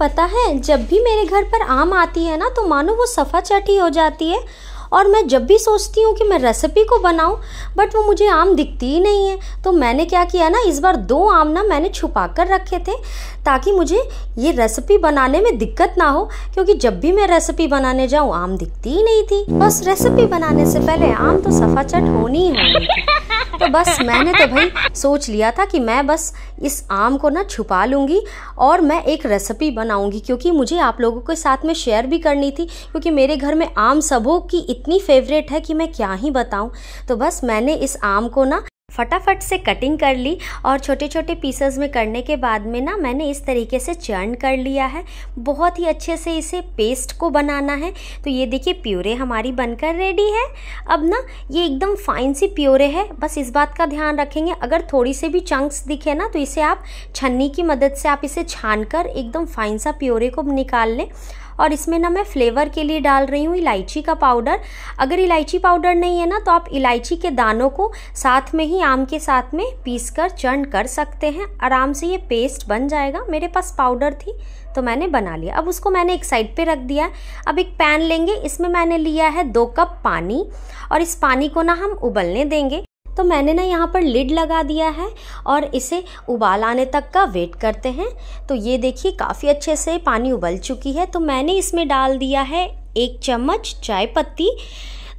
पता है जब भी मेरे घर पर आम आती है ना तो मानो वो सफ़ा चटी हो जाती है और मैं जब भी सोचती हूँ कि मैं रेसिपी को बनाऊँ बट वो मुझे आम दिखती ही नहीं है तो मैंने क्या किया ना इस बार दो आम ना मैंने छुपा कर रखे थे ताकि मुझे ये रेसिपी बनाने में दिक्कत ना हो क्योंकि जब भी मैं रेसिपी बनाने जाऊँ आम दिखती ही नहीं थी बस रेसिपी बनाने से पहले आम तो सफाचट होनी है तो बस मैंने तो भाई सोच लिया था कि मैं बस इस आम को ना छुपा लूँगी और मैं एक रेसिपी बनाऊँगी क्योंकि मुझे आप लोगों के साथ में शेयर भी करनी थी क्योंकि मेरे घर में आम सबों की इतनी फेवरेट है कि मैं क्या ही बताऊँ तो बस मैंने इस आम को ना फटाफट से कटिंग कर ली और छोटे छोटे पीसेस में करने के बाद में ना मैंने इस तरीके से चर्न कर लिया है बहुत ही अच्छे से इसे पेस्ट को बनाना है तो ये देखिए प्योरे हमारी बनकर रेडी है अब ना ये एकदम फाइन सी प्योरे है बस इस बात का ध्यान रखेंगे अगर थोड़ी से भी चंक्स दिखे ना तो इसे आप छन्नी की मदद से आप इसे छान कर एकदम फाइन सा प्योरे को निकाल लें और इसमें ना मैं फ्लेवर के लिए डाल रही हूँ इलायची का पाउडर अगर इलायची पाउडर नहीं है ना तो आप इलायची के दानों को साथ में ही आम के साथ में पीस कर चर्न कर सकते हैं आराम से ये पेस्ट बन जाएगा मेरे पास पाउडर थी तो मैंने बना लिया अब उसको मैंने एक साइड पे रख दिया अब एक पैन लेंगे इसमें मैंने लिया है दो कप पानी और इस पानी को ना हम उबलने देंगे तो मैंने ना यहाँ पर लिड लगा दिया है और इसे उबाल आने तक का वेट करते हैं तो ये देखिए काफ़ी अच्छे से पानी उबल चुकी है तो मैंने इसमें डाल दिया है एक चम्मच चाय पत्ती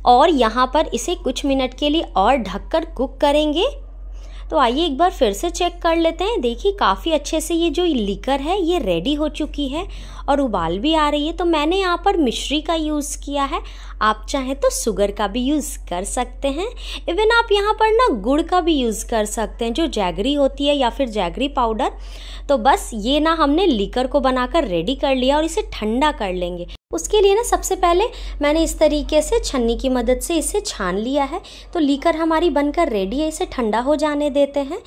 और यहाँ पर इसे कुछ मिनट के लिए और ढककर कुक करेंगे तो आइए एक बार फिर से चेक कर लेते हैं देखिए काफ़ी अच्छे से ये जो लिकर है ये रेडी हो चुकी है और उबाल भी आ रही है तो मैंने यहाँ पर मिश्री का यूज़ किया है आप चाहें तो शुगर का भी यूज़ कर सकते हैं इवन आप यहाँ पर ना गुड़ का भी यूज़ कर सकते हैं जो जैगरी होती है या फिर जैगरी पाउडर तो बस ये ना हमने लीकर को बनाकर रेडी कर लिया और इसे ठंडा कर लेंगे उसके लिए ना सबसे पहले मैंने इस तरीके से छन्नी की मदद से इसे छान लिया है तो लीकर हमारी बनकर रेडी है इसे ठंडा हो जाने देते हैं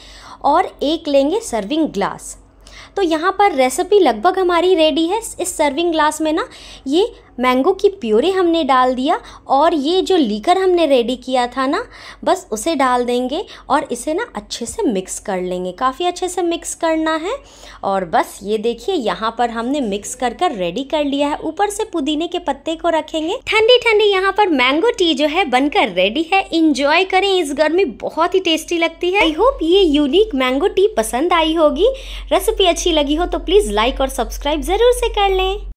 और एक लेंगे सर्विंग ग्लास तो यहाँ पर रेसिपी लगभग हमारी रेडी है इस सर्विंग ग्लास में ना ये मैंगो की प्योरे हमने डाल दिया और ये जो लीकर हमने रेडी किया था ना बस उसे डाल देंगे और इसे ना अच्छे से मिक्स कर लेंगे काफ़ी अच्छे से मिक्स करना है और बस ये देखिए यहाँ पर हमने मिक्स कर कर रेडी कर लिया है ऊपर से पुदीने के पत्ते को रखेंगे ठंडी ठंडी यहाँ पर मैंगो टी जो है बनकर रेडी है इंजॉय करें इस गर्मी बहुत ही टेस्टी लगती है आई होप ये यूनिक मैंगो टी पसंद आई होगी रेसिपी अच्छी लगी हो तो प्लीज़ लाइक और सब्सक्राइब ज़रूर से कर लें